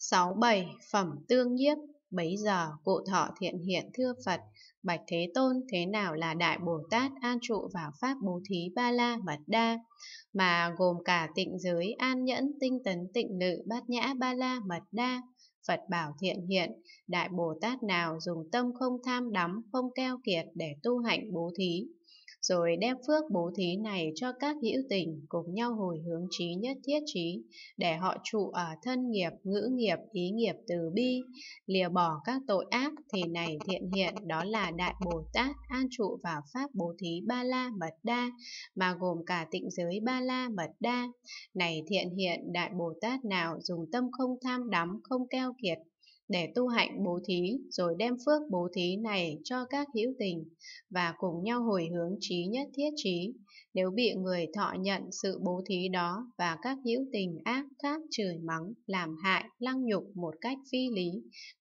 sáu bảy phẩm tương nhiếp bấy giờ cụ thọ thiện hiện thưa phật bạch thế tôn thế nào là đại bồ tát an trụ vào pháp bố thí ba la mật đa mà gồm cả tịnh giới an nhẫn tinh tấn tịnh lự bát nhã ba la mật đa Phật bảo thiện hiện, Đại Bồ Tát nào dùng tâm không tham đắm, không keo kiệt để tu hạnh bố thí, rồi đem phước bố thí này cho các hữu tình cùng nhau hồi hướng trí nhất thiết trí, để họ trụ ở thân nghiệp, ngữ nghiệp, ý nghiệp từ bi, lìa bỏ các tội ác thì này thiện hiện đó là Đại Bồ Tát an trụ vào Pháp bố thí Ba La Mật Đa, mà gồm cả tịnh giới Ba La Mật Đa. Này thiện hiện Đại Bồ Tát nào dùng tâm không tham đắm, không keo kiệt, để tu hạnh bố thí rồi đem phước bố thí này cho các hữu tình và cùng nhau hồi hướng trí nhất thiết trí nếu bị người thọ nhận sự bố thí đó và các hữu tình ác khác chửi mắng làm hại lăng nhục một cách phi lý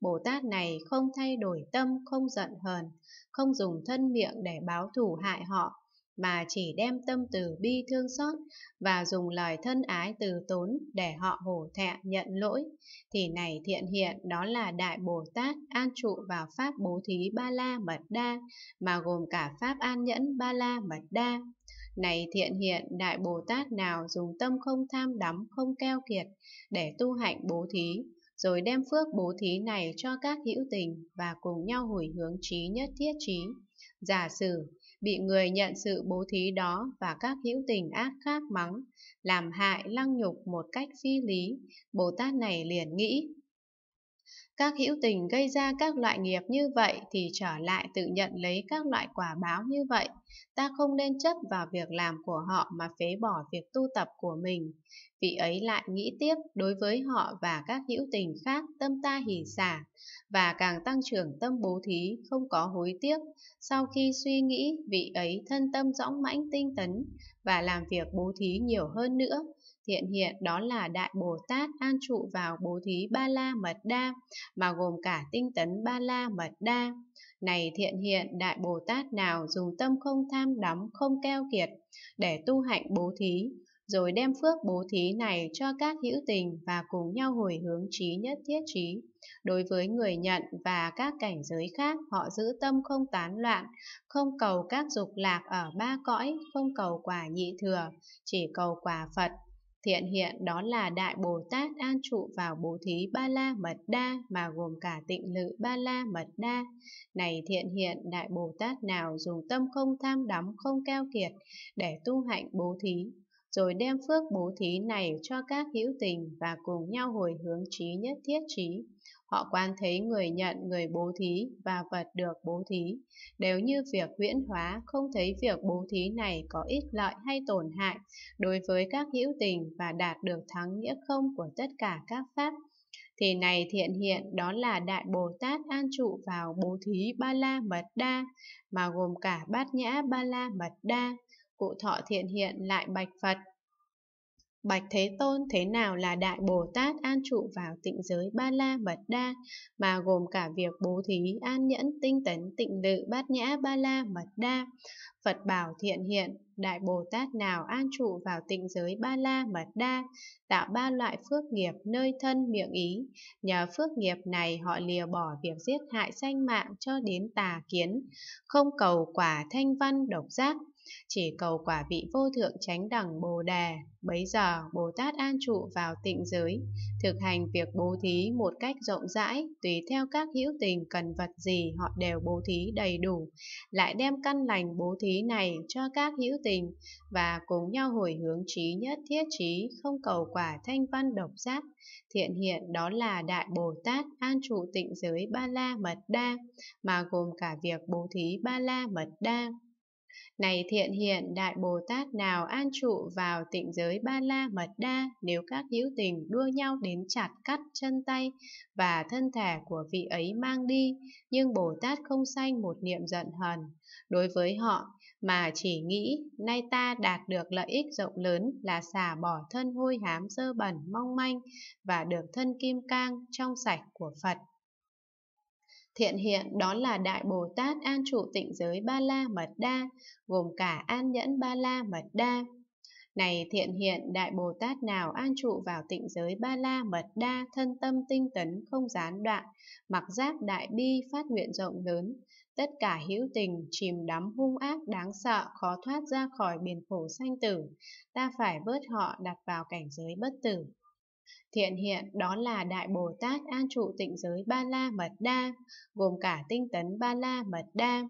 bồ tát này không thay đổi tâm không giận hờn không dùng thân miệng để báo thù hại họ mà chỉ đem tâm từ bi thương xót và dùng lời thân ái từ tốn để họ hổ thẹn nhận lỗi, thì này thiện hiện đó là Đại Bồ Tát an trụ vào Pháp Bố Thí Ba La Mật Đa, mà gồm cả Pháp An Nhẫn Ba La Mật Đa. Này thiện hiện, Đại Bồ Tát nào dùng tâm không tham đắm, không keo kiệt, để tu hạnh bố thí, rồi đem phước bố thí này cho các hữu tình và cùng nhau hồi hướng trí nhất thiết trí. Giả sử, bị người nhận sự bố thí đó và các hữu tình ác khác mắng, làm hại lăng nhục một cách phi lý, Bồ Tát này liền nghĩ, các hữu tình gây ra các loại nghiệp như vậy thì trở lại tự nhận lấy các loại quả báo như vậy. Ta không nên chấp vào việc làm của họ mà phế bỏ việc tu tập của mình. Vị ấy lại nghĩ tiếp đối với họ và các hữu tình khác tâm ta hỉ xả và càng tăng trưởng tâm bố thí không có hối tiếc. Sau khi suy nghĩ, vị ấy thân tâm rõng mãnh tinh tấn và làm việc bố thí nhiều hơn nữa Thiện hiện đó là Đại Bồ Tát an trụ vào bố thí Ba La Mật Đa, mà gồm cả tinh tấn Ba La Mật Đa. Này thiện hiện, Đại Bồ Tát nào dùng tâm không tham đắm, không keo kiệt, để tu hạnh bố thí, rồi đem phước bố thí này cho các hữu tình và cùng nhau hồi hướng trí nhất thiết trí. Đối với người nhận và các cảnh giới khác, họ giữ tâm không tán loạn, không cầu các dục lạc ở ba cõi, không cầu quả nhị thừa, chỉ cầu quả Phật, Thiện hiện đó là Đại Bồ Tát an trụ vào bố thí Ba La Mật Đa mà gồm cả tịnh lự Ba La Mật Đa. Này thiện hiện, Đại Bồ Tát nào dùng tâm không tham đắm, không keo kiệt để tu hạnh bố thí, rồi đem phước bố thí này cho các hữu tình và cùng nhau hồi hướng trí nhất thiết trí họ quan thấy người nhận người bố thí và vật được bố thí, nếu như việc huyễn hóa không thấy việc bố thí này có ích lợi hay tổn hại đối với các hữu tình và đạt được thắng nghĩa không của tất cả các pháp, thì này thiện hiện đó là Đại Bồ Tát an trụ vào bố thí Ba La Mật Đa, mà gồm cả Bát Nhã Ba La Mật Đa. Cụ thọ thiện hiện lại bạch Phật, Bạch Thế Tôn thế nào là Đại Bồ Tát an trụ vào tịnh giới Ba La Mật Đa, mà gồm cả việc bố thí, an nhẫn, tinh tấn, tịnh lự, bát nhã, Ba La Mật Đa. Phật bảo thiện hiện, Đại Bồ Tát nào an trụ vào tịnh giới Ba La Mật Đa, tạo ba loại phước nghiệp nơi thân miệng ý. Nhờ phước nghiệp này họ lìa bỏ việc giết hại sanh mạng cho đến tà kiến, không cầu quả thanh văn độc giác chỉ cầu quả vị vô thượng chánh đẳng Bồ Đề. Bấy giờ Bồ Tát an trụ vào tịnh giới, thực hành việc bố thí một cách rộng rãi, tùy theo các hữu tình cần vật gì họ đều bố thí đầy đủ, lại đem căn lành bố thí này cho các hữu tình và cùng nhau hồi hướng trí nhất thiết trí, không cầu quả thanh văn độc giác. Thiện hiện đó là Đại Bồ Tát an trụ tịnh giới Ba La Mật Đa, mà gồm cả việc bố thí Ba La Mật Đa. Này thiện hiện Đại Bồ Tát nào an trụ vào tịnh giới Ba La Mật Đa nếu các hữu tình đua nhau đến chặt cắt chân tay và thân thể của vị ấy mang đi, nhưng Bồ Tát không sanh một niệm giận hờn đối với họ mà chỉ nghĩ nay ta đạt được lợi ích rộng lớn là xả bỏ thân hôi hám dơ bẩn mong manh và được thân kim cang trong sạch của Phật. Thiện hiện đó là Đại Bồ Tát An trụ tịnh giới Ba La Mật Đa, gồm cả An Nhẫn Ba La Mật Đa. Này thiện hiện, Đại Bồ Tát nào an trụ vào tịnh giới Ba La Mật Đa, thân tâm tinh tấn, không gián đoạn, mặc giáp đại bi, phát nguyện rộng lớn, tất cả hữu tình chìm đắm hung ác đáng sợ khó thoát ra khỏi biển khổ sanh tử ta phải vớt họ đặt vào cảnh giới bất tử Thiện hiện đó là Đại Bồ Tát An trụ tịnh giới Ba La Mật Đa, gồm cả tinh tấn Ba La Mật Đa.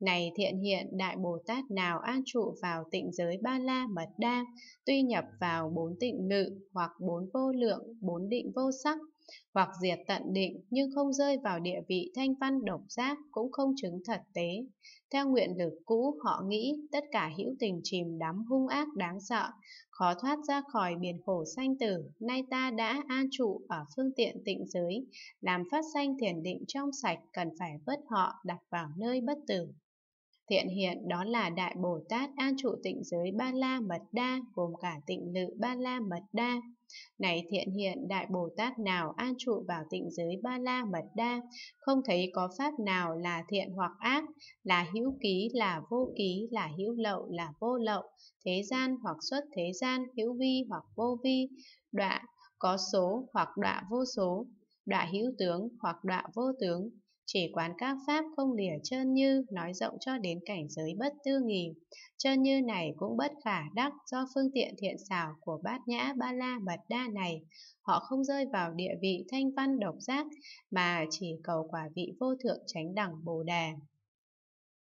Này thiện hiện Đại Bồ Tát nào an trụ vào tịnh giới Ba La Mật Đa, tuy nhập vào bốn tịnh lự hoặc bốn vô lượng, bốn định vô sắc, hoặc diệt tận định nhưng không rơi vào địa vị thanh văn độc giác cũng không chứng thật tế. Theo nguyện lực cũ họ nghĩ tất cả hữu tình chìm đắm hung ác đáng sợ, khó thoát ra khỏi biển khổ sanh tử, nay ta đã an trụ ở phương tiện tịnh giới, làm phát sanh thiền định trong sạch cần phải vớt họ đặt vào nơi bất tử. Thiện hiện đó là Đại Bồ Tát An trụ tịnh giới Ba La Mật Đa gồm cả tịnh lự Ba La Mật Đa. Này thiện hiện đại Bồ Tát nào an trụ vào tịnh giới ba la mật đa, không thấy có pháp nào là thiện hoặc ác, là hữu ký, là vô ký, là hữu lậu, là vô lậu, thế gian hoặc xuất thế gian, hữu vi hoặc vô vi, đoạn có số hoặc đọa vô số, đọa hữu tướng hoặc đọa vô tướng, chỉ quán các pháp không lìa chân như, nói rộng cho đến cảnh giới bất tư nghì. chân như này cũng bất khả đắc do phương tiện thiện xảo của bát nhã ba la mật đa này. Họ không rơi vào địa vị thanh văn độc giác, mà chỉ cầu quả vị vô thượng chánh đẳng bồ đề.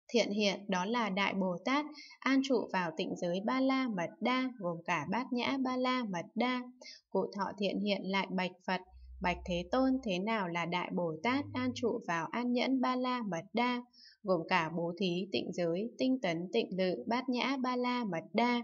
Thiện hiện đó là Đại Bồ Tát, an trụ vào tịnh giới Ba La Mật Đa, gồm cả Bát Nhã Ba La Mật Đa. Cụ thọ thiện hiện lại bạch Phật, Bạch Thế Tôn thế nào là Đại Bồ Tát an trụ vào an nhẫn ba la mật đa, gồm cả bố thí tịnh giới, tinh tấn tịnh lự, bát nhã ba la mật đa.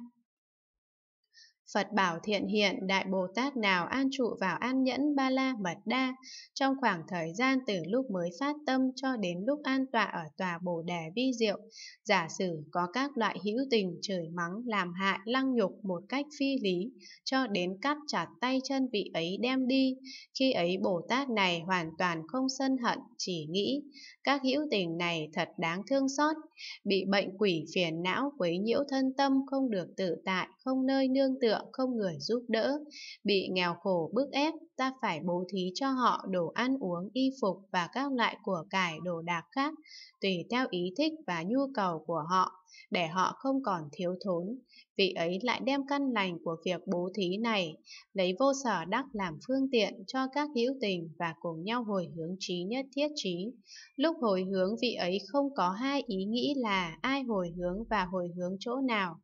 Phật bảo thiện hiện Đại Bồ Tát nào an trụ vào an nhẫn ba la mật đa trong khoảng thời gian từ lúc mới phát tâm cho đến lúc an tọa ở tòa Bồ Đề Vi Diệu, giả sử có các loại hữu tình trời mắng làm hại lăng nhục một cách phi lý, cho đến cắt chặt tay chân vị ấy đem đi, khi ấy Bồ Tát này hoàn toàn không sân hận, chỉ nghĩ các hữu tình này thật đáng thương xót, bị bệnh quỷ phiền não quấy nhiễu thân tâm không được tự tại, không nơi nương tựa, không người giúp đỡ, bị nghèo khổ bức ép, ta phải bố thí cho họ đồ ăn uống, y phục và các loại của cải đồ đạc khác, tùy theo ý thích và nhu cầu của họ, để họ không còn thiếu thốn. Vị ấy lại đem căn lành của việc bố thí này, lấy vô sở đắc làm phương tiện cho các hữu tình và cùng nhau hồi hướng trí nhất thiết trí. Lúc hồi hướng vị ấy không có hai ý nghĩ là ai hồi hướng và hồi hướng chỗ nào.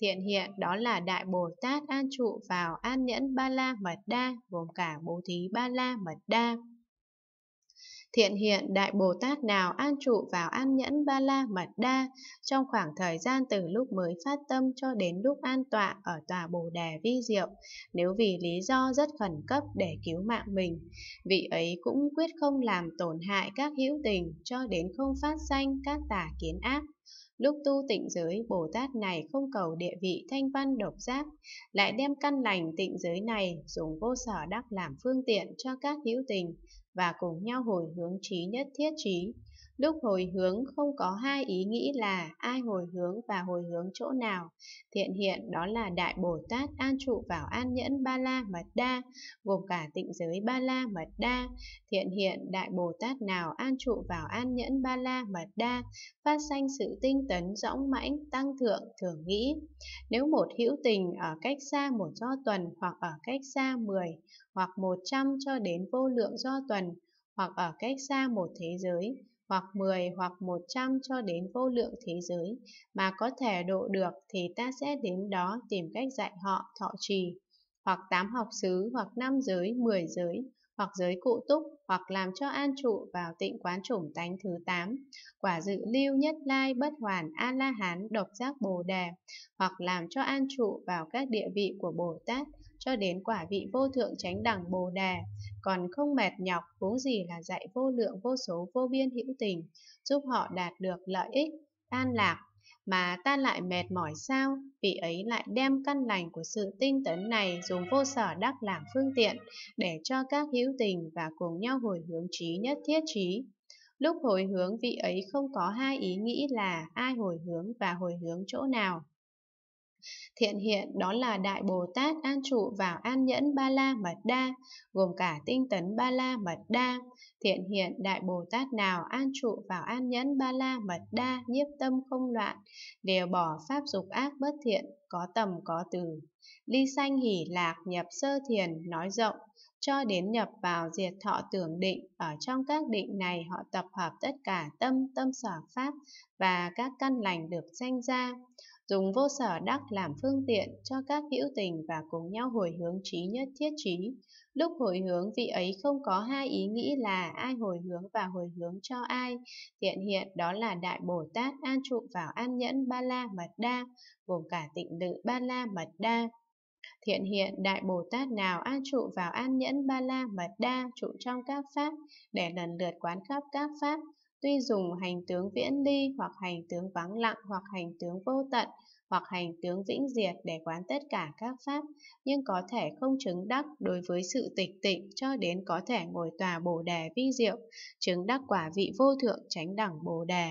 Thiện hiện đó là Đại Bồ Tát an trụ vào an nhẫn ba la mật đa, gồm cả bố thí ba la mật đa. Thiện hiện Đại Bồ Tát nào an trụ vào an nhẫn ba la mật đa trong khoảng thời gian từ lúc mới phát tâm cho đến lúc an tọa ở tòa Bồ Đề vi diệu, nếu vì lý do rất khẩn cấp để cứu mạng mình. Vị ấy cũng quyết không làm tổn hại các hữu tình cho đến không phát sanh các tà kiến ác. Lúc tu tịnh giới, Bồ Tát này không cầu địa vị thanh văn độc giác, lại đem căn lành tịnh giới này dùng vô sở đắc làm phương tiện cho các hữu tình, và cùng nhau hồi hướng trí nhất thiết trí Lúc hồi hướng không có hai ý nghĩ là ai hồi hướng và hồi hướng chỗ nào. Thiện hiện đó là Đại Bồ Tát an trụ vào an nhẫn Ba La Mật Đa, gồm cả tịnh giới Ba La Mật Đa. Thiện hiện Đại Bồ Tát nào an trụ vào an nhẫn Ba La Mật Đa, phát sanh sự tinh tấn rõng mãnh tăng thượng thường nghĩ. Nếu một hữu tình ở cách xa một do tuần hoặc ở cách xa 10 hoặc 100 cho đến vô lượng do tuần, hoặc ở cách xa một thế giới, hoặc 10 hoặc 100 cho đến vô lượng thế giới mà có thể độ được thì ta sẽ đến đó tìm cách dạy họ thọ trì, hoặc tám học xứ, hoặc năm giới, 10 giới, hoặc giới cụ túc, hoặc làm cho an trụ vào tịnh quán chủng tánh thứ 8, quả dự lưu nhất lai bất hoàn A-la-hán độc giác bồ đề, hoặc làm cho an trụ vào các địa vị của Bồ Tát, cho đến quả vị vô thượng chánh đẳng bồ đề, còn không mệt nhọc vốn gì là dạy vô lượng vô số vô biên hữu tình, giúp họ đạt được lợi ích, an lạc, mà ta lại mệt mỏi sao, vì ấy lại đem căn lành của sự tinh tấn này dùng vô sở đắc làm phương tiện, để cho các hữu tình và cùng nhau hồi hướng trí nhất thiết trí. Lúc hồi hướng vị ấy không có hai ý nghĩ là ai hồi hướng và hồi hướng chỗ nào, Thiện hiện đó là Đại Bồ Tát an trụ vào an nhẫn ba la mật đa, gồm cả tinh tấn ba la mật đa. Thiện hiện Đại Bồ Tát nào an trụ vào an nhẫn ba la mật đa, nhiếp tâm không loạn, đều bỏ pháp dục ác bất thiện, có tầm có từ. Ly sanh hỷ lạc nhập sơ thiền, nói rộng, cho đến nhập vào diệt thọ tưởng định. Ở trong các định này họ tập hợp tất cả tâm, tâm sở pháp và các căn lành được sanh ra dùng vô sở đắc làm phương tiện cho các hữu tình và cùng nhau hồi hướng trí nhất thiết trí. Lúc hồi hướng vị ấy không có hai ý nghĩ là ai hồi hướng và hồi hướng cho ai. Thiện hiện đó là Đại Bồ Tát An Trụ vào An Nhẫn Ba La Mật Đa, gồm cả tịnh lự Ba La Mật Đa. Thiện hiện Đại Bồ Tát nào an trụ vào an nhẫn ba la mật đa trụ trong các pháp để lần lượt quán khắp các pháp tuy dùng hành tướng viễn ly hoặc hành tướng vắng lặng hoặc hành tướng vô tận hoặc hành tướng vĩnh diệt để quán tất cả các pháp, nhưng có thể không chứng đắc đối với sự tịch tịnh cho đến có thể ngồi tòa bồ đề vi diệu, chứng đắc quả vị vô thượng tránh đẳng bồ đề.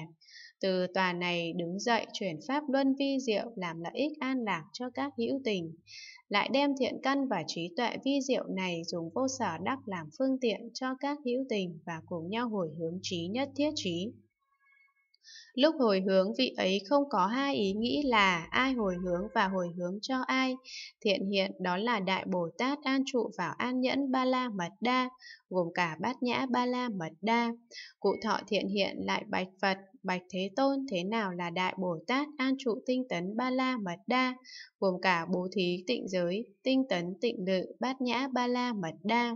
Từ tòa này đứng dậy chuyển pháp luân vi diệu làm lợi ích an lạc cho các hữu tình lại đem thiện căn và trí tuệ vi diệu này dùng vô sở đắc làm phương tiện cho các hữu tình và cùng nhau hồi hướng trí nhất thiết trí. Lúc hồi hướng vị ấy không có hai ý nghĩ là ai hồi hướng và hồi hướng cho ai. Thiện hiện đó là Đại Bồ Tát An Trụ vào An Nhẫn Ba La Mật Đa, gồm cả Bát Nhã Ba La Mật Đa. Cụ thọ thiện hiện lại bạch Phật, Bạch Thế Tôn thế nào là Đại Bồ Tát An Trụ Tinh Tấn Ba La Mật Đa, gồm cả bố thí tịnh giới, tinh tấn tịnh lự, bát nhã ba la mật đa.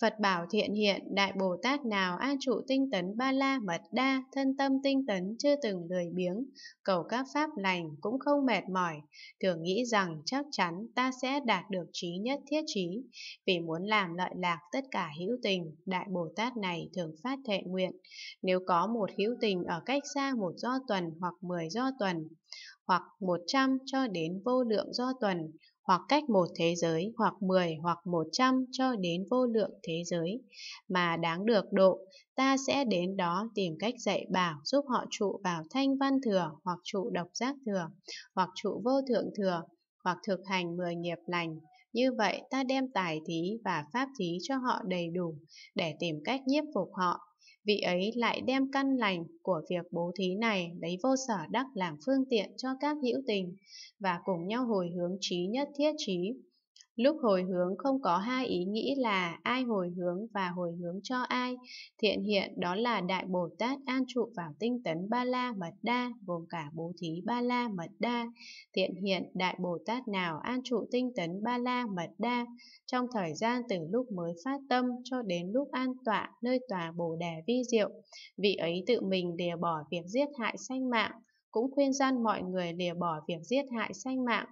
Phật bảo thiện hiện, Đại Bồ Tát nào an trụ tinh tấn ba la mật đa, thân tâm tinh tấn chưa từng lười biếng, cầu các pháp lành cũng không mệt mỏi, thường nghĩ rằng chắc chắn ta sẽ đạt được trí nhất thiết trí. Vì muốn làm lợi lạc tất cả hữu tình, Đại Bồ Tát này thường phát thệ nguyện. Nếu có một hữu tình ở cách xa một do tuần hoặc mười do tuần, hoặc một trăm cho đến vô lượng do tuần, hoặc cách một thế giới, hoặc 10, hoặc 100 cho đến vô lượng thế giới, mà đáng được độ, ta sẽ đến đó tìm cách dạy bảo giúp họ trụ vào thanh văn thừa, hoặc trụ độc giác thừa, hoặc trụ vô thượng thừa, hoặc thực hành mười nghiệp lành. Như vậy ta đem tài thí và pháp thí cho họ đầy đủ để tìm cách nhiếp phục họ, vị ấy lại đem căn lành của việc bố thí này lấy vô sở đắc làm phương tiện cho các hữu tình và cùng nhau hồi hướng trí nhất thiết trí Lúc hồi hướng không có hai ý nghĩ là ai hồi hướng và hồi hướng cho ai. Thiện hiện đó là Đại Bồ Tát an trụ vào tinh tấn Ba La Mật Đa, gồm cả bố thí Ba La Mật Đa. Thiện hiện Đại Bồ Tát nào an trụ tinh tấn Ba La Mật Đa trong thời gian từ lúc mới phát tâm cho đến lúc an tọa nơi tòa Bồ Đề Vi Diệu. Vị ấy tự mình đều bỏ việc giết hại sanh mạng, cũng khuyên gian mọi người lìa bỏ việc giết hại sanh mạng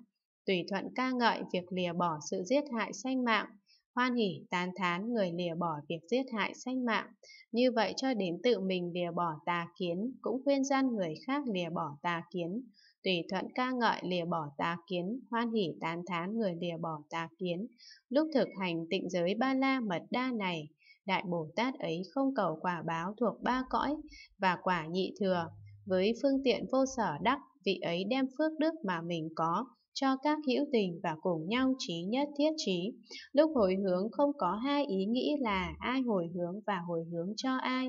tùy thuận ca ngợi việc lìa bỏ sự giết hại sanh mạng, hoan hỉ tán thán người lìa bỏ việc giết hại sanh mạng. Như vậy cho đến tự mình lìa bỏ tà kiến, cũng khuyên gian người khác lìa bỏ tà kiến, tùy thuận ca ngợi lìa bỏ tà kiến, hoan hỉ tán thán người lìa bỏ tà kiến. Lúc thực hành tịnh giới ba la mật đa này, Đại Bồ Tát ấy không cầu quả báo thuộc ba cõi và quả nhị thừa. Với phương tiện vô sở đắc, vị ấy đem phước đức mà mình có, cho các hữu tình và cùng nhau trí nhất thiết trí. Lúc hồi hướng không có hai ý nghĩ là ai hồi hướng và hồi hướng cho ai.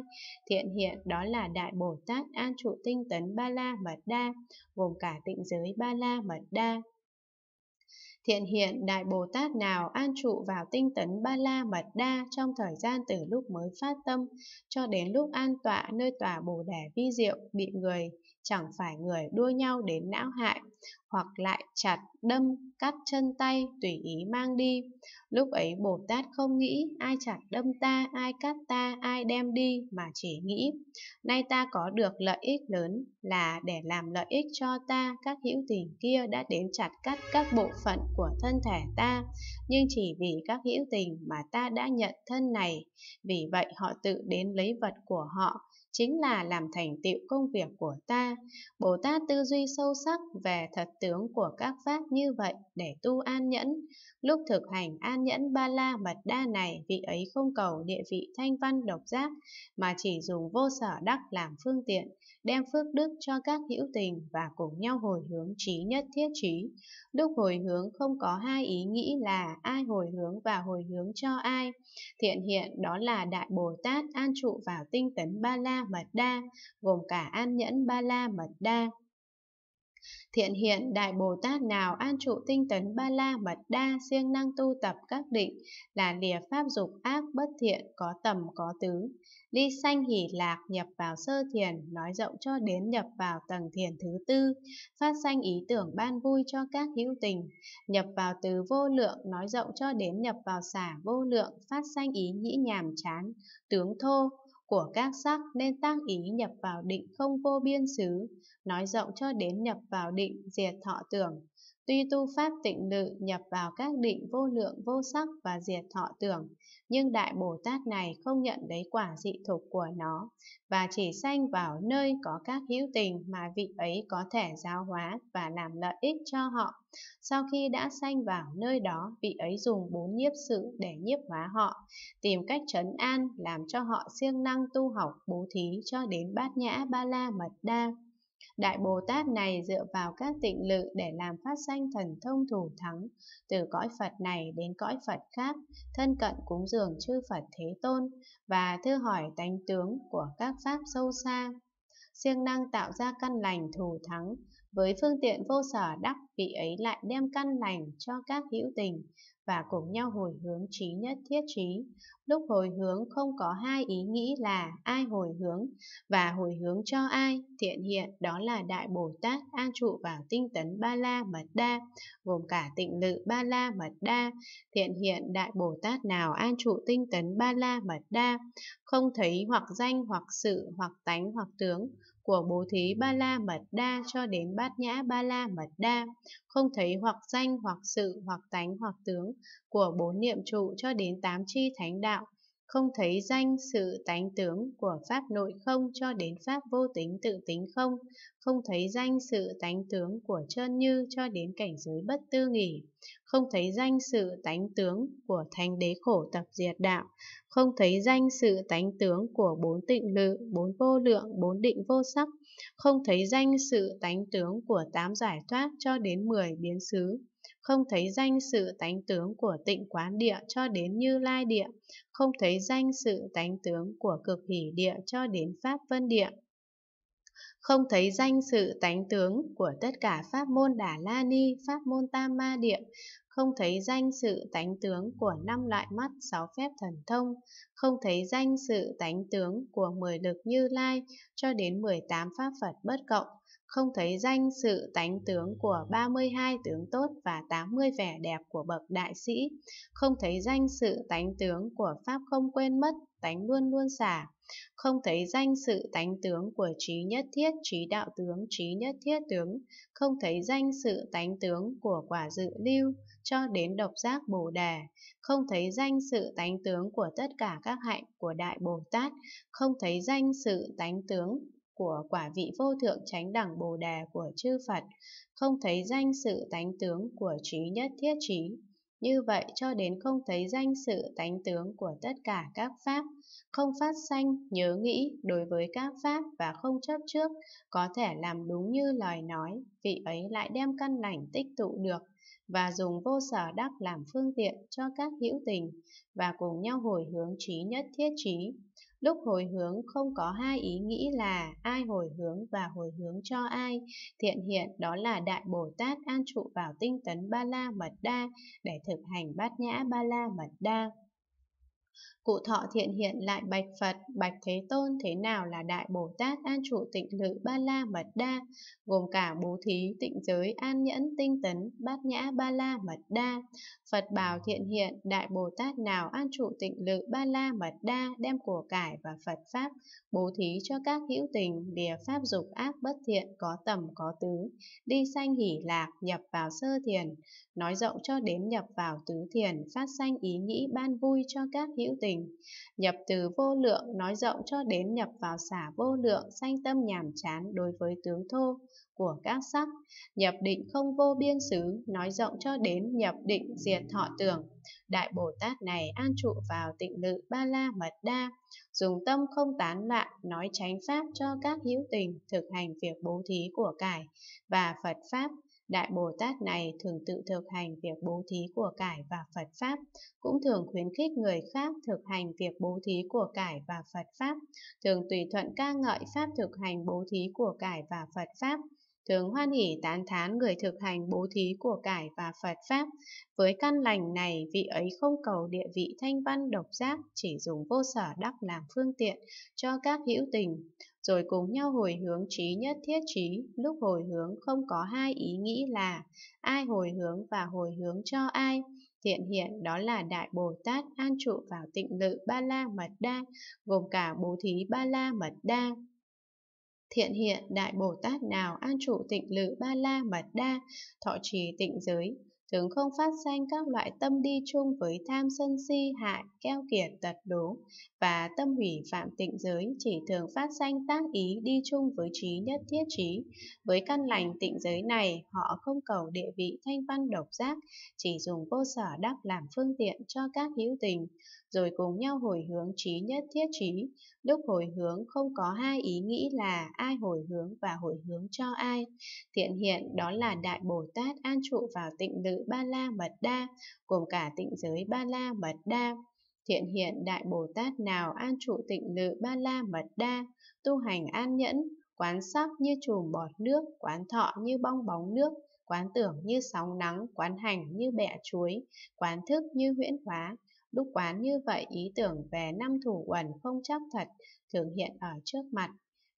Thiện hiện đó là Đại Bồ Tát An Trụ Tinh Tấn Ba La Mật Đa, gồm cả tịnh giới Ba La Mật Đa. Thiện hiện Đại Bồ Tát nào an trụ vào tinh tấn Ba La Mật Đa trong thời gian từ lúc mới phát tâm cho đến lúc an tọa nơi tòa Bồ Đà Vi Diệu bị người chẳng phải người đua nhau đến não hại, hoặc lại chặt, đâm, cắt chân tay, tùy ý mang đi. Lúc ấy Bồ Tát không nghĩ ai chặt đâm ta, ai cắt ta, ai đem đi, mà chỉ nghĩ, nay ta có được lợi ích lớn là để làm lợi ích cho ta, các hữu tình kia đã đến chặt cắt các bộ phận của thân thể ta, nhưng chỉ vì các hữu tình mà ta đã nhận thân này, vì vậy họ tự đến lấy vật của họ, chính là làm thành tựu công việc của ta. Bồ Tát tư duy sâu sắc về thật tướng của các pháp như vậy để tu an nhẫn. Lúc thực hành an nhẫn ba la mật đa này, vị ấy không cầu địa vị thanh văn độc giác, mà chỉ dùng vô sở đắc làm phương tiện, đem phước đức cho các hữu tình và cùng nhau hồi hướng trí nhất thiết trí. Lúc hồi hướng không có hai ý nghĩ là ai hồi hướng và hồi hướng cho ai. Thiện hiện đó là Đại Bồ Tát an trụ vào tinh tấn ba la mật đa gồm cả an nhẫn ba la mật đa Thiện hiện Đại Bồ Tát nào an trụ tinh tấn ba la mật đa siêng năng tu tập các định là lìa pháp dục ác bất thiện có tầm có tứ. Ly sanh hỷ lạc nhập vào sơ thiền, nói rộng cho đến nhập vào tầng thiền thứ tư, phát sanh ý tưởng ban vui cho các hữu tình, nhập vào từ vô lượng, nói rộng cho đến nhập vào xả vô lượng, phát sanh ý nghĩ nhàm chán, tướng thô, của các sắc nên tăng ý nhập vào định không vô biên xứ, nói rộng cho đến nhập vào định diệt thọ tưởng, Tuy tu pháp tịnh lự nhập vào các định vô lượng vô sắc và diệt thọ tưởng, nhưng Đại Bồ Tát này không nhận lấy quả dị thục của nó, và chỉ sanh vào nơi có các hữu tình mà vị ấy có thể giáo hóa và làm lợi ích cho họ. Sau khi đã sanh vào nơi đó, vị ấy dùng bốn nhiếp sự để nhiếp hóa họ, tìm cách trấn an, làm cho họ siêng năng tu học bố thí cho đến bát nhã ba la mật đa. Đại Bồ Tát này dựa vào các tịnh lự để làm phát sanh thần thông thủ thắng, từ cõi Phật này đến cõi Phật khác, thân cận cúng dường chư Phật Thế Tôn và thư hỏi tánh tướng của các pháp sâu xa. Siêng năng tạo ra căn lành thù thắng, với phương tiện vô sở đắc vị ấy lại đem căn lành cho các hữu tình và cùng nhau hồi hướng trí nhất thiết trí. Lúc hồi hướng không có hai ý nghĩ là ai hồi hướng và hồi hướng cho ai, thiện hiện đó là Đại Bồ Tát an trụ vào tinh tấn Ba La Mật Đa, gồm cả tịnh lự Ba La Mật Đa. Thiện hiện Đại Bồ Tát nào an trụ tinh tấn Ba La Mật Đa, không thấy hoặc danh hoặc sự hoặc tánh hoặc tướng, của bố thí ba la mật đa cho đến bát nhã ba la mật đa không thấy hoặc danh hoặc sự hoặc tánh hoặc tướng của bốn niệm trụ cho đến tám chi thánh đạo không thấy danh sự tánh tướng của pháp nội không cho đến pháp vô tính tự tính không, không thấy danh sự tánh tướng của chân như cho đến cảnh giới bất tư nghỉ, không thấy danh sự tánh tướng của thánh đế khổ tập diệt đạo, không thấy danh sự tánh tướng của bốn tịnh lự, bốn vô lượng, bốn định vô sắc, không thấy danh sự tánh tướng của tám giải thoát cho đến mười biến xứ, không thấy danh sự tánh tướng của tịnh quán địa cho đến như lai địa, không thấy danh sự tánh tướng của cực hỷ địa cho đến pháp vân địa. Không thấy danh sự tánh tướng của tất cả pháp môn đà la ni, pháp môn tam ma địa, không thấy danh sự tánh tướng của năm loại mắt sáu phép thần thông, không thấy danh sự tánh tướng của mười lực như lai cho đến mười tám pháp Phật bất cộng, không thấy danh sự tánh tướng của 32 tướng tốt và 80 vẻ đẹp của bậc đại sĩ, không thấy danh sự tánh tướng của Pháp không quên mất, tánh luôn luôn xả, không thấy danh sự tánh tướng của trí nhất thiết, trí đạo tướng, trí nhất thiết tướng, không thấy danh sự tánh tướng của quả dự lưu, cho đến độc giác bồ đề, không thấy danh sự tánh tướng của tất cả các hạnh của Đại Bồ Tát, không thấy danh sự tánh tướng của quả vị vô thượng chánh đẳng bồ đề của chư Phật, không thấy danh sự tánh tướng của trí nhất thiết trí. Như vậy cho đến không thấy danh sự tánh tướng của tất cả các pháp, không phát sanh, nhớ nghĩ đối với các pháp và không chấp trước, có thể làm đúng như lời nói, vị ấy lại đem căn lành tích tụ được và dùng vô sở đắc làm phương tiện cho các hữu tình và cùng nhau hồi hướng trí nhất thiết trí Lúc hồi hướng không có hai ý nghĩ là ai hồi hướng và hồi hướng cho ai. Thiện hiện đó là Đại Bồ Tát an trụ vào tinh tấn Ba La Mật Đa để thực hành bát nhã Ba La Mật Đa. Cụ thọ thiện hiện lại bạch Phật, bạch Thế Tôn thế nào là Đại Bồ Tát An Trụ Tịnh Lự Ba La Mật Đa, gồm cả bố thí, tịnh giới, an nhẫn, tinh tấn, bát nhã Ba La Mật Đa. Phật bảo thiện hiện, Đại Bồ Tát nào An Trụ Tịnh Lự Ba La Mật Đa đem của cải và Phật Pháp, bố thí cho các hữu tình, lìa Pháp dục ác bất thiện, có tầm có tứ, đi sanh hỷ lạc, nhập vào sơ thiền, nói rộng cho đến nhập vào tứ thiền, phát sanh ý nghĩ ban vui cho các hữu hữu tình. Nhập từ vô lượng nói rộng cho đến nhập vào xả vô lượng sanh tâm nhàm chán đối với tướng thô của các sắc. Nhập định không vô biên xứ nói rộng cho đến nhập định diệt thọ tưởng. Đại Bồ Tát này an trụ vào tịnh lự ba la mật đa, dùng tâm không tán loạn, nói tránh pháp cho các hữu tình thực hành việc bố thí của cải và Phật Pháp Đại Bồ Tát này thường tự thực hành việc bố thí của cải và Phật Pháp, cũng thường khuyến khích người khác thực hành việc bố thí của cải và Phật Pháp, thường tùy thuận ca ngợi Pháp thực hành bố thí của cải và Phật Pháp, thường hoan hỉ tán thán người thực hành bố thí của cải và Phật Pháp. Với căn lành này, vị ấy không cầu địa vị thanh văn độc giác, chỉ dùng vô sở đắc làm phương tiện cho các hữu tình rồi cùng nhau hồi hướng trí nhất thiết trí, lúc hồi hướng không có hai ý nghĩ là ai hồi hướng và hồi hướng cho ai. thiện hiện đó là Đại Bồ Tát an trụ vào tịnh lự Ba La Mật Đa, gồm cả bố thí Ba La Mật Đa. Thiện hiện Đại Bồ Tát nào an trụ tịnh lự Ba La Mật Đa, thọ trì tịnh giới, tướng không phát sanh các loại tâm đi chung với tham sân si hại, keo kiệt, tật đố và tâm hủy phạm tịnh giới chỉ thường phát sanh tác ý đi chung với trí nhất thiết trí. Với căn lành tịnh giới này, họ không cầu địa vị thanh văn độc giác, chỉ dùng vô sở đắc làm phương tiện cho các hữu tình rồi cùng nhau hồi hướng trí nhất thiết trí. Lúc hồi hướng không có hai ý nghĩ là ai hồi hướng và hồi hướng cho ai. Thiện hiện đó là Đại Bồ Tát an trụ vào tịnh lự Ba La Mật Đa, cùng cả tịnh giới Ba La Mật Đa. Thiện hiện Đại Bồ Tát nào an trụ tịnh lự Ba La Mật Đa, tu hành an nhẫn, quán sắc như chùm bọt nước, quán thọ như bong bóng nước, quán tưởng như sóng nắng, quán hành như bẹ chuối, quán thức như huyễn hóa, đúc quán như vậy ý tưởng về năm thủ quần không chắc thật thường hiện ở trước mặt.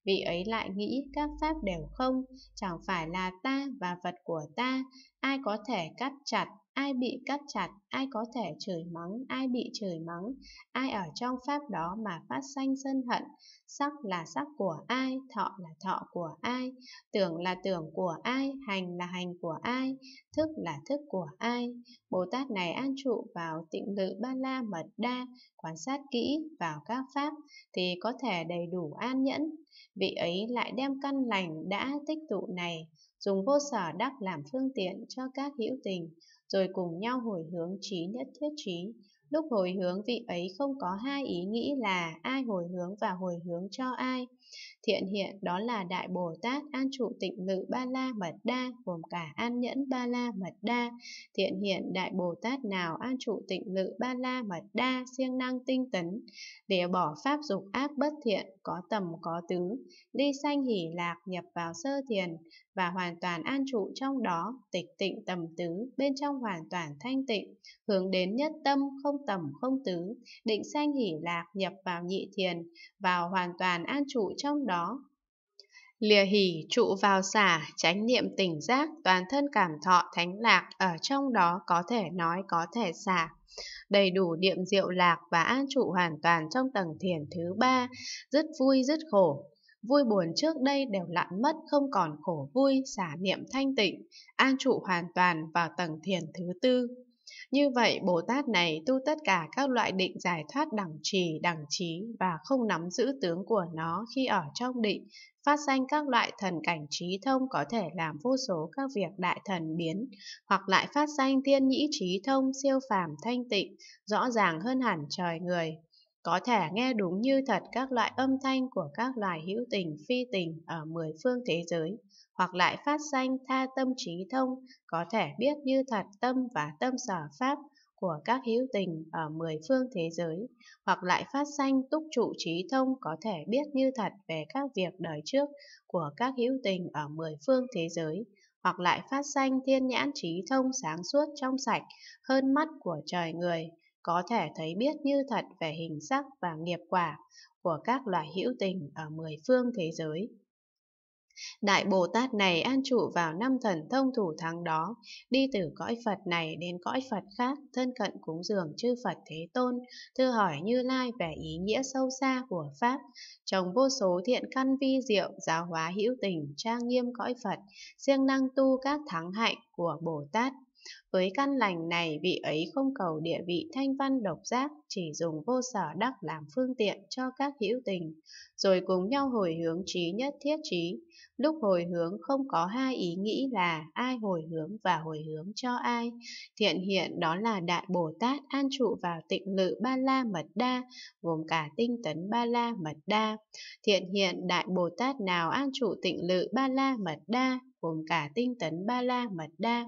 Vị ấy lại nghĩ các pháp đều không, chẳng phải là ta và vật của ta, ai có thể cắt chặt Ai bị cắt chặt, ai có thể trời mắng, ai bị trời mắng, ai ở trong pháp đó mà phát sanh sân hận. Sắc là sắc của ai, thọ là thọ của ai, tưởng là tưởng của ai, hành là hành của ai, thức là thức của ai. Bồ Tát này an trụ vào tịnh lự ba la mật đa, quan sát kỹ vào các pháp thì có thể đầy đủ an nhẫn. Vị ấy lại đem căn lành đã tích tụ này dùng vô sở đắc làm phương tiện cho các hữu tình rồi cùng nhau hồi hướng trí nhất thiết trí. Lúc hồi hướng vị ấy không có hai ý nghĩ là ai hồi hướng và hồi hướng cho ai. Thiện hiện đó là Đại Bồ Tát An Trụ Tịnh Lự Ba La Mật Đa gồm cả An Nhẫn Ba La Mật Đa. Thiện hiện Đại Bồ Tát nào An Trụ Tịnh Lự Ba La Mật Đa siêng năng tinh tấn, để bỏ pháp dục ác bất thiện, có tầm có tứ, đi sanh hỷ lạc nhập vào sơ thiền, và hoàn toàn an trụ trong đó, tịch tịnh tầm tứ, bên trong hoàn toàn thanh tịnh, hướng đến nhất tâm không tầm không tứ, định sanh hỷ lạc nhập vào nhị thiền, vào hoàn toàn an trụ trong đó, Lìa hỉ trụ vào xả, chánh niệm tỉnh giác, toàn thân cảm thọ thánh lạc, ở trong đó có thể nói có thể xả. Đầy đủ niệm diệu lạc và an trụ hoàn toàn trong tầng thiền thứ ba, rất vui rất khổ, vui buồn trước đây đều lặn mất không còn khổ vui, xả niệm thanh tịnh, an trụ hoàn toàn vào tầng thiền thứ tư. Như vậy, Bồ Tát này tu tất cả các loại định giải thoát đẳng trì, đẳng trí và không nắm giữ tướng của nó khi ở trong định, phát sanh các loại thần cảnh trí thông có thể làm vô số các việc đại thần biến, hoặc lại phát sanh thiên nhĩ trí thông siêu phàm thanh tịnh, rõ ràng hơn hẳn trời người, có thể nghe đúng như thật các loại âm thanh của các loài hữu tình phi tình ở mười phương thế giới, hoặc lại phát sanh tha tâm trí thông, có thể biết như thật tâm và tâm sở pháp của các hữu tình ở mười phương thế giới, hoặc lại phát sanh túc trụ trí thông có thể biết như thật về các việc đời trước của các hữu tình ở mười phương thế giới, hoặc lại phát sanh thiên nhãn trí thông sáng suốt trong sạch hơn mắt của trời người, có thể thấy biết như thật về hình sắc và nghiệp quả của các loài hữu tình ở mười phương thế giới. Đại Bồ Tát này an trụ vào năm thần thông thủ thắng đó, đi từ cõi Phật này đến cõi Phật khác, thân cận cúng dường chư Phật Thế Tôn, thư hỏi Như Lai về ý nghĩa sâu xa của Pháp, trồng vô số thiện căn vi diệu, giáo hóa hữu tình, trang nghiêm cõi Phật, siêng năng tu các thắng hạnh của Bồ Tát với căn lành này, vị ấy không cầu địa vị thanh văn độc giác, chỉ dùng vô sở đắc làm phương tiện cho các hữu tình, rồi cùng nhau hồi hướng trí nhất thiết trí. Lúc hồi hướng không có hai ý nghĩ là ai hồi hướng và hồi hướng cho ai. Thiện hiện đó là Đại Bồ Tát an trụ vào tịnh lự Ba La Mật Đa, gồm cả tinh tấn Ba La Mật Đa. Thiện hiện Đại Bồ Tát nào an trụ tịnh lự Ba La Mật Đa, gồm cả tinh tấn Ba La Mật Đa,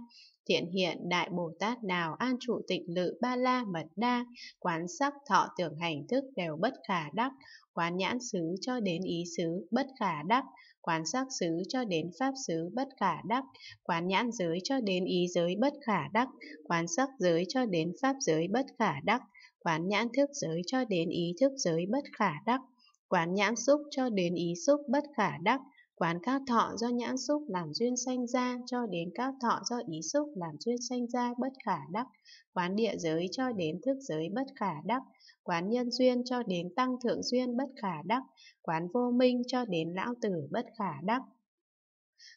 thiện hiện đại bồ tát nào an trụ tịnh lự ba la mật đa quán sắc thọ tưởng hành thức đều bất khả đắc quán nhãn xứ cho đến ý xứ bất khả đắc quán sắc xứ cho đến pháp xứ bất khả đắc quán nhãn giới cho đến ý giới bất khả đắc quán sắc giới cho đến pháp giới bất khả đắc quán nhãn thức giới cho đến ý thức giới bất khả đắc quán nhãn xúc cho đến ý xúc bất khả đắc Quán các thọ do nhãn xúc làm duyên sanh ra cho đến các thọ do ý xúc làm duyên sanh ra bất khả đắc, quán địa giới cho đến thức giới bất khả đắc, quán nhân duyên cho đến tăng thượng duyên bất khả đắc, quán vô minh cho đến lão tử bất khả đắc.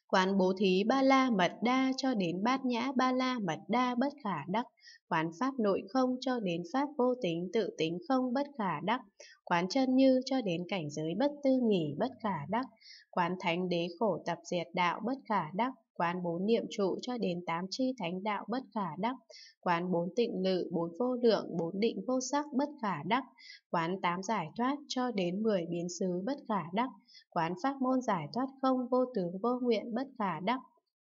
Quán bố thí ba la mật đa cho đến bát nhã ba la mật đa bất khả đắc. Quán pháp nội không cho đến pháp vô tính tự tính không bất khả đắc. Quán chân như cho đến cảnh giới bất tư nghỉ bất khả đắc. Quán thánh đế khổ tập diệt đạo bất khả đắc quán bốn niệm trụ cho đến tám chi thánh đạo bất khả đắc, quán bốn tịnh lự, bốn vô lượng, bốn định vô sắc bất khả đắc, quán tám giải thoát cho đến mười biến xứ bất khả đắc, quán pháp môn giải thoát không vô tướng vô nguyện bất khả đắc,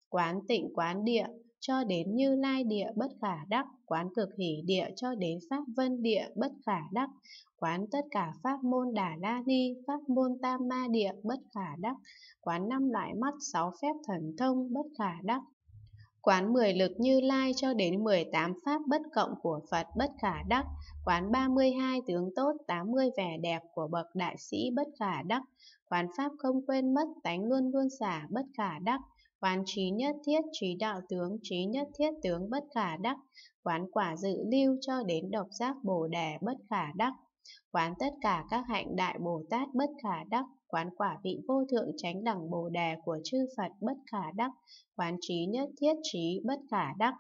quán tịnh quán địa cho đến như lai địa bất khả đắc, quán cực hỷ địa cho đến pháp vân địa bất khả đắc, quán tất cả pháp môn đà la ni, pháp môn tam ma địa bất khả đắc, quán năm loại mắt sáu phép thần thông bất khả đắc, quán 10 lực như lai cho đến 18 pháp bất cộng của Phật bất khả đắc, quán 32 tướng tốt 80 vẻ đẹp của bậc đại sĩ bất khả đắc, quán pháp không quên mất tánh luôn luôn xả bất khả đắc, quán trí nhất thiết trí đạo tướng trí nhất thiết tướng bất khả đắc, quán quả dự lưu cho đến độc giác bồ đề bất khả đắc, quán tất cả các hạnh đại Bồ Tát bất khả đắc, quán quả vị vô thượng chánh đẳng bồ đề của chư Phật bất khả đắc, quán trí nhất thiết trí bất khả đắc,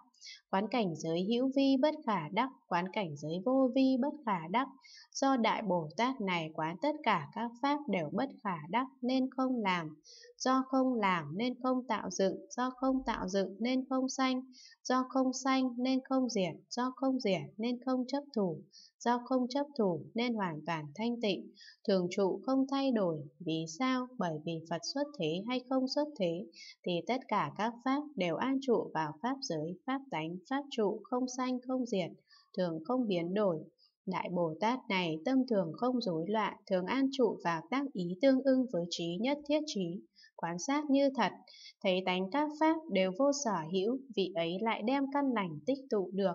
quán cảnh giới hữu vi bất khả đắc, quán cảnh giới vô vi bất khả đắc. Do Đại Bồ Tát này quán tất cả các pháp đều bất khả đắc nên không làm, do không làm nên không tạo dựng, do không tạo dựng nên không sanh, do không sanh nên không diệt, do không diệt nên không chấp thủ, do không chấp thủ nên hoàn toàn thanh tịnh, thường trụ không thay đổi. Vì sao? Bởi vì Phật xuất thế hay không xuất thế thì tất cả các pháp đều an trụ vào pháp giới, pháp tánh, pháp trụ không sanh không diệt, thường không biến đổi. Đại Bồ Tát này tâm thường không rối loạn, thường an trụ vào tác ý tương ưng với trí nhất thiết trí, quan sát như thật, thấy tánh các pháp đều vô sở hữu, vị ấy lại đem căn lành tích tụ được,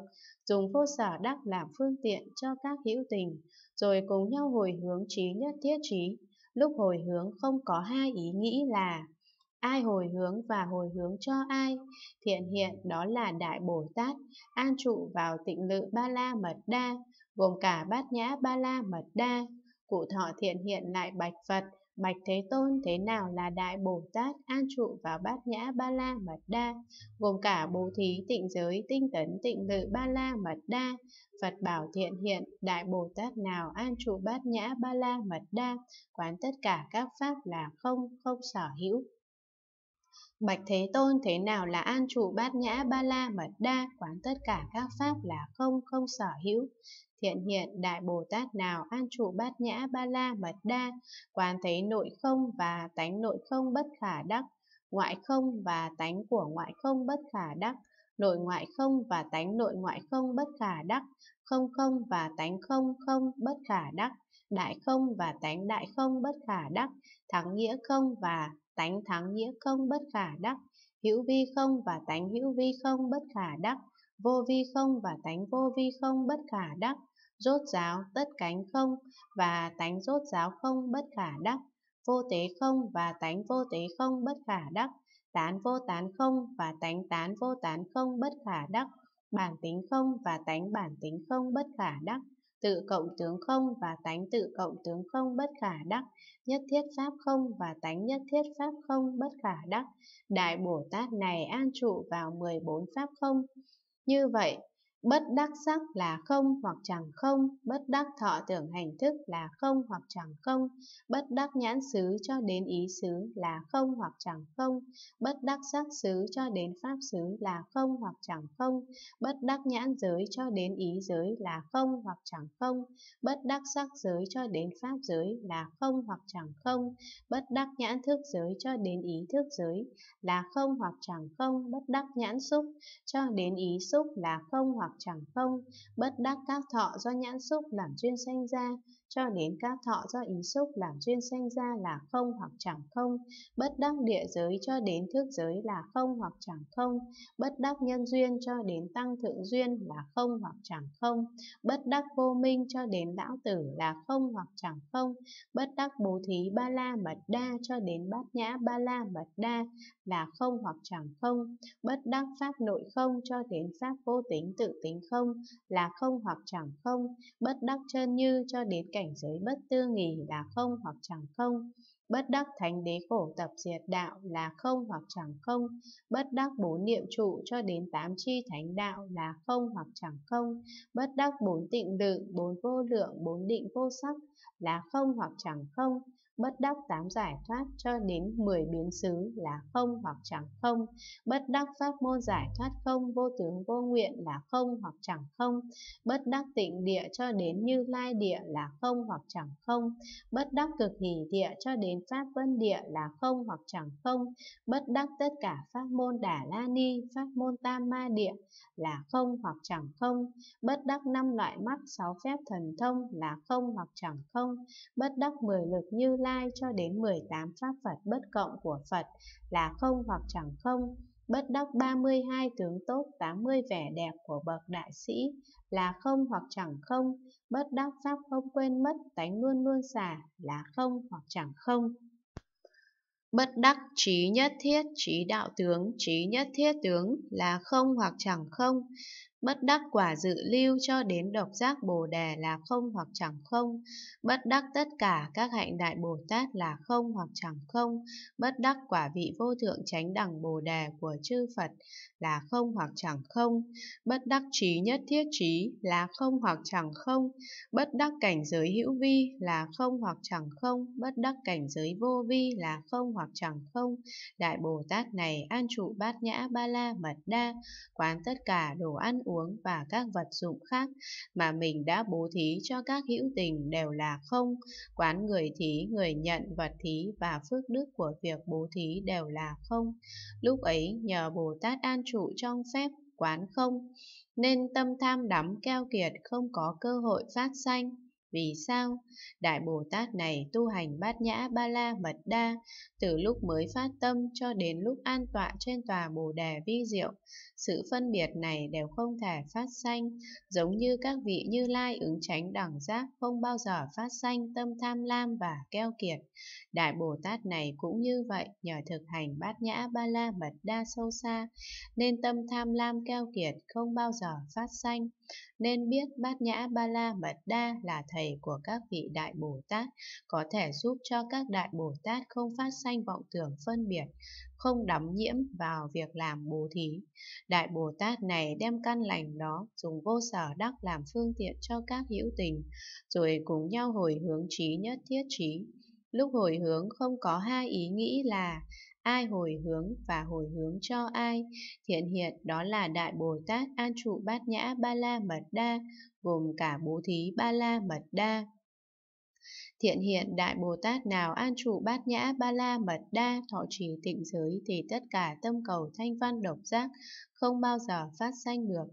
dùng vô sở đắc làm phương tiện cho các hữu tình, rồi cùng nhau hồi hướng trí nhất thiết trí. Lúc hồi hướng không có hai ý nghĩ là ai hồi hướng và hồi hướng cho ai. Thiện hiện đó là Đại Bồ Tát, an trụ vào tịnh lự Ba La Mật Đa, gồm cả Bát Nhã Ba La Mật Đa. Cụ thọ thiện hiện lại bạch Phật, Bạch Thế Tôn thế nào là Đại Bồ Tát an trụ và bát nhã ba la mật đa, gồm cả bố thí tịnh giới tinh tấn tịnh lự ba la mật đa. Phật bảo thiện hiện, Đại Bồ Tát nào an trụ bát nhã ba la mật đa, quán tất cả các pháp là không, không sở hữu, Bạch Thế Tôn thế nào là an trụ bát nhã ba la mật đa quán tất cả các pháp là không không sở hữu. Thiện hiện Đại Bồ Tát nào an trụ bát nhã ba la mật đa quán thấy nội không và tánh nội không bất khả đắc, ngoại không và tánh của ngoại không bất khả đắc, nội ngoại không và tánh nội ngoại không bất khả đắc, không không và tánh không không bất khả đắc, đại không và tánh đại không bất khả đắc, thắng nghĩa không và tánh thắng nghĩa không bất khả đắc hữu vi không và tánh hữu vi không bất khả đắc vô vi không và tánh vô vi không bất khả đắc rốt giáo tất cánh không và tánh rốt giáo không bất khả đắc vô tế không và tánh vô tế không bất khả đắc tán vô tán không và tánh tán vô tán không bất khả đắc bản tính không và tánh bản tính không bất khả đắc tự cộng tướng không và tánh tự cộng tướng không bất khả đắc, nhất thiết pháp không và tánh nhất thiết pháp không bất khả đắc. Đại Bồ Tát này an trụ vào 14 pháp không. Như vậy, Bất đắc sắc là không hoặc chẳng không, bất đắc thọ tưởng hành thức là không hoặc chẳng không, bất đắc nhãn xứ cho đến ý xứ là không hoặc chẳng không, bất đắc sắc xứ cho đến pháp xứ là không hoặc chẳng không, bất đắc nhãn giới cho đến ý giới là không hoặc chẳng không, bất đắc sắc giới cho đến pháp giới là không hoặc chẳng không, bất đắc nhãn thức giới cho đến ý thức giới là không hoặc chẳng không, bất đắc nhãn xúc cho đến ý xúc là không hoặc chẳng không, bất đắc các thọ do nhãn xúc làm chuyên sanh ra, cho đến các thọ do ý xúc làm duyên sanh ra là không hoặc chẳng không, bất đắc địa giới cho đến thức giới là không hoặc chẳng không, bất đắc nhân duyên cho đến tăng thượng duyên là không hoặc chẳng không, bất đắc vô minh cho đến lão tử là không hoặc chẳng không, bất đắc bố thí ba la mật đa cho đến bát nhã ba la mật đa là không hoặc chẳng không, bất đắc pháp nội không cho đến pháp vô tính tự tính không là không hoặc chẳng không, bất đắc chân như cho đến cảnh cảnh giới bất tư nghỉ là không hoặc chẳng không, bất đắc thánh đế khổ tập diệt đạo là không hoặc chẳng không, bất đắc bốn niệm trụ cho đến tám chi thánh đạo là không hoặc chẳng không, bất đắc bốn tịnh lượng, bốn vô lượng, bốn định vô sắc là không hoặc chẳng không, bất đắc tám giải thoát cho đến 10 biến xứ là không hoặc chẳng không, bất đắc pháp môn giải thoát không, vô tướng vô nguyện là không hoặc chẳng không, bất đắc tịnh địa cho đến như lai địa là không hoặc chẳng không, bất đắc cực hỷ địa cho đến pháp vân địa là không hoặc chẳng không, bất đắc tất cả pháp môn đà la ni, pháp môn tam ma địa là không hoặc chẳng không, bất đắc năm loại mắt sáu phép thần thông là không hoặc chẳng không, bất đắc mười lực như lai cho đến 18 pháp Phật bất cộng của Phật là không hoặc chẳng không, bất đắc 32 tướng tốt 80 vẻ đẹp của bậc đại sĩ là không hoặc chẳng không, bất đắc pháp không quên mất tánh luôn luôn xả là không hoặc chẳng không. Bất đắc trí nhất thiết, trí đạo tướng, trí nhất thiết tướng là không hoặc chẳng không bất đắc quả dự lưu cho đến độc giác bồ đề là không hoặc chẳng không, bất đắc tất cả các hạnh đại Bồ Tát là không hoặc chẳng không, bất đắc quả vị vô thượng chánh đẳng bồ đề của chư Phật là không hoặc chẳng không, bất đắc trí nhất thiết trí là không hoặc chẳng không, bất đắc cảnh giới hữu vi là không hoặc chẳng không, bất đắc cảnh giới vô vi là không hoặc chẳng không, đại Bồ Tát này an trụ bát nhã ba la mật đa, quán tất cả đồ ăn uống uống và các vật dụng khác mà mình đã bố thí cho các hữu tình đều là không. Quán người thí, người nhận vật thí và phước đức của việc bố thí đều là không. Lúc ấy nhờ Bồ Tát an trụ trong phép quán không, nên tâm tham đắm keo kiệt không có cơ hội phát sanh. Vì sao? Đại Bồ Tát này tu hành bát nhã ba la mật đa, từ lúc mới phát tâm cho đến lúc an tọa trên tòa Bồ Đề vi diệu, sự phân biệt này đều không thể phát sanh, giống như các vị Như Lai ứng tránh đẳng giác không bao giờ phát sanh tâm tham lam và keo kiệt. Đại Bồ Tát này cũng như vậy, nhờ thực hành bát nhã ba la mật đa sâu xa, nên tâm tham lam keo kiệt không bao giờ phát sanh nên biết Bát Nhã Ba La Mật Đa là thầy của các vị Đại Bồ Tát, có thể giúp cho các Đại Bồ Tát không phát sanh vọng tưởng phân biệt, không đắm nhiễm vào việc làm bố thí. Đại Bồ Tát này đem căn lành đó dùng vô sở đắc làm phương tiện cho các hữu tình, rồi cùng nhau hồi hướng trí nhất thiết trí. Lúc hồi hướng không có hai ý nghĩ là ai hồi hướng và hồi hướng cho ai. Thiện hiện đó là Đại Bồ Tát An Trụ Bát Nhã Ba La Mật Đa, gồm cả Bố Thí Ba La Mật Đa. Thiện hiện Đại Bồ Tát nào an trụ bát nhã ba la mật đa thọ trì tịnh giới thì tất cả tâm cầu thanh văn độc giác không bao giờ phát sanh được.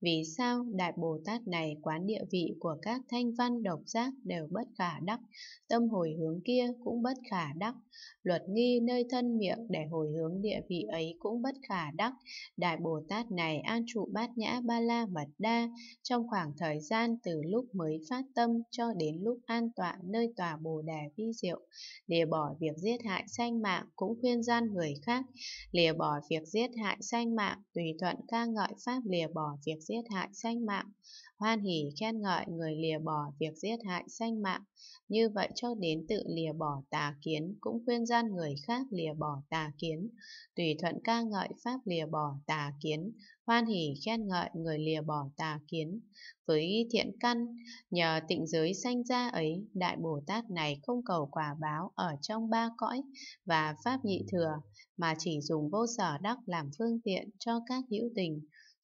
Vì sao Đại Bồ Tát này quán địa vị của các thanh văn độc giác đều bất khả đắc, tâm hồi hướng kia cũng bất khả đắc, luật nghi nơi thân miệng để hồi hướng địa vị ấy cũng bất khả đắc. Đại Bồ Tát này an trụ bát nhã ba la mật đa trong khoảng thời gian từ lúc mới phát tâm cho đến lúc an tọa nơi tòa bồ đề vi diệu, lìa bỏ việc giết hại sanh mạng cũng khuyên gian người khác, lìa bỏ việc giết hại sanh mạng tùy thuận ca ngợi pháp lìa bỏ việc giết hại sanh mạng, hoan hỉ khen ngợi người lìa bỏ việc giết hại sanh mạng, như vậy cho đến tự lìa bỏ tà kiến cũng khuyên gian người khác lìa bỏ tà kiến, tùy thuận ca ngợi pháp lìa bỏ tà kiến, hoan hỉ khen ngợi người lìa bỏ tà kiến. Với thiện căn, nhờ tịnh giới sanh ra ấy, Đại Bồ Tát này không cầu quả báo ở trong ba cõi và pháp nhị thừa, mà chỉ dùng vô sở đắc làm phương tiện cho các hữu tình,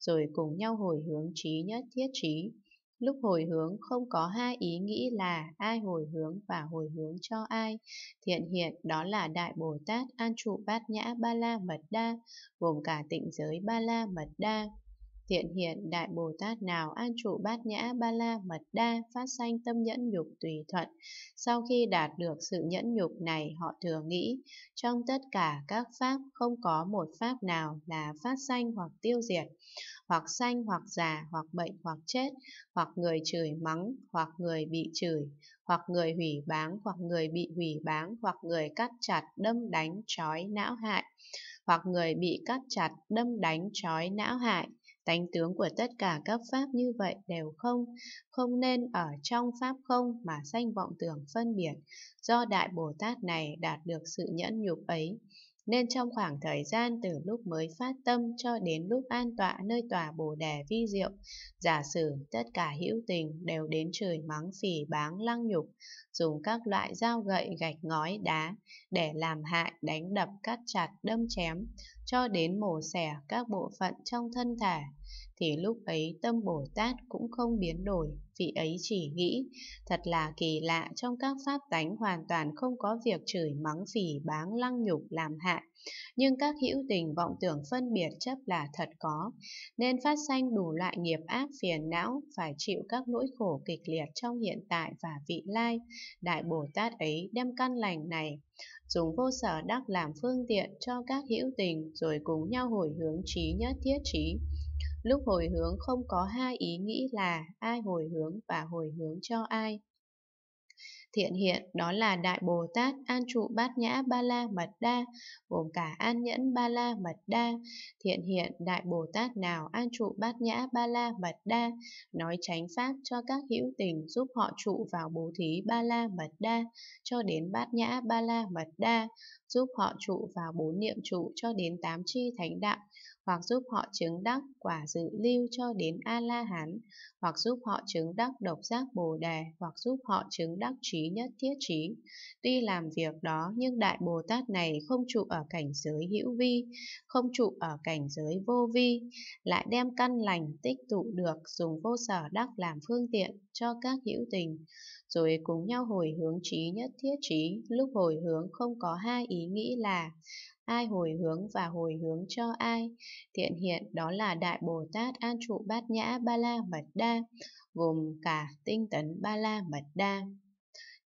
rồi cùng nhau hồi hướng trí nhất thiết trí. Lúc hồi hướng không có hai ý nghĩ là ai hồi hướng và hồi hướng cho ai. Thiện hiện đó là Đại Bồ Tát An Trụ Bát Nhã Ba La Mật Đa, gồm cả tịnh giới Ba La Mật Đa. Thiện hiện Đại Bồ Tát nào an trụ bát nhã ba la mật đa phát sanh tâm nhẫn nhục tùy thuận. Sau khi đạt được sự nhẫn nhục này họ thường nghĩ trong tất cả các pháp không có một pháp nào là phát sanh hoặc tiêu diệt, hoặc sanh hoặc già hoặc bệnh hoặc chết, hoặc người chửi mắng, hoặc người bị chửi, hoặc người hủy báng, hoặc người bị hủy báng, hoặc người cắt chặt đâm đánh trói não hại, hoặc người bị cắt chặt đâm đánh trói não hại Tánh tướng của tất cả các pháp như vậy đều không, không nên ở trong pháp không mà sanh vọng tưởng phân biệt. Do Đại Bồ Tát này đạt được sự nhẫn nhục ấy, nên trong khoảng thời gian từ lúc mới phát tâm cho đến lúc an tọa nơi tòa Bồ Đề vi diệu, giả sử tất cả hữu tình đều đến trời mắng phỉ báng lăng nhục, dùng các loại dao gậy gạch ngói đá để làm hại đánh đập cắt chặt đâm chém, cho đến mổ xẻ các bộ phận trong thân thể, thì lúc ấy tâm Bồ Tát cũng không biến đổi, vị ấy chỉ nghĩ, thật là kỳ lạ trong các pháp tánh hoàn toàn không có việc chửi mắng phỉ báng lăng nhục làm hại. nhưng các hữu tình vọng tưởng phân biệt chấp là thật có, nên phát sanh đủ loại nghiệp ác phiền não, phải chịu các nỗi khổ kịch liệt trong hiện tại và vị lai. Đại Bồ Tát ấy đem căn lành này, dùng vô sở đắc làm phương tiện cho các hữu tình rồi cùng nhau hồi hướng trí nhất thiết trí Lúc hồi hướng không có hai ý nghĩ là ai hồi hướng và hồi hướng cho ai. Thiện hiện đó là Đại Bồ Tát An Trụ Bát Nhã Ba La Mật Đa, gồm cả An Nhẫn Ba La Mật Đa. Thiện hiện Đại Bồ Tát nào An Trụ Bát Nhã Ba La Mật Đa, nói tránh pháp cho các hữu tình giúp họ trụ vào bố thí Ba La Mật Đa, cho đến Bát Nhã Ba La Mật Đa, giúp họ trụ vào bốn niệm trụ cho đến tám chi thánh đạo, hoặc giúp họ chứng đắc quả dự lưu cho đến A-la-hán, hoặc giúp họ chứng đắc độc giác bồ đề, hoặc giúp họ chứng đắc trí nhất thiết trí. Tuy làm việc đó, nhưng Đại Bồ Tát này không trụ ở cảnh giới hữu vi, không trụ ở cảnh giới vô vi, lại đem căn lành tích tụ được dùng vô sở đắc làm phương tiện cho các hữu tình, rồi cùng nhau hồi hướng trí nhất thiết trí, lúc hồi hướng không có hai ý nghĩ là ai hồi hướng và hồi hướng cho ai. Thiện hiện đó là Đại Bồ Tát An Trụ Bát Nhã Ba La Mật Đa, gồm cả tinh tấn Ba La Mật Đa.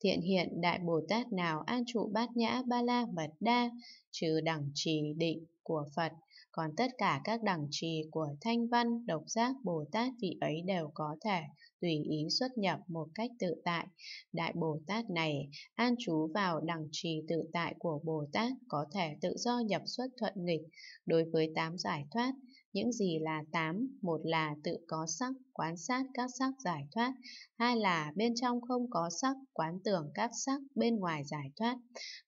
Thiện hiện Đại Bồ Tát nào An Trụ Bát Nhã Ba La Mật Đa, trừ đẳng trì định của Phật, còn tất cả các đẳng trì của Thanh Văn, Độc Giác, Bồ Tát vị ấy đều có thể tùy ý xuất nhập một cách tự tại. Đại Bồ Tát này an trú vào đẳng trì tự tại của Bồ Tát có thể tự do nhập xuất thuận nghịch đối với tám giải thoát. Những gì là tám, một là tự có sắc, quán sát các sắc giải thoát, hai là bên trong không có sắc, quán tưởng các sắc bên ngoài giải thoát,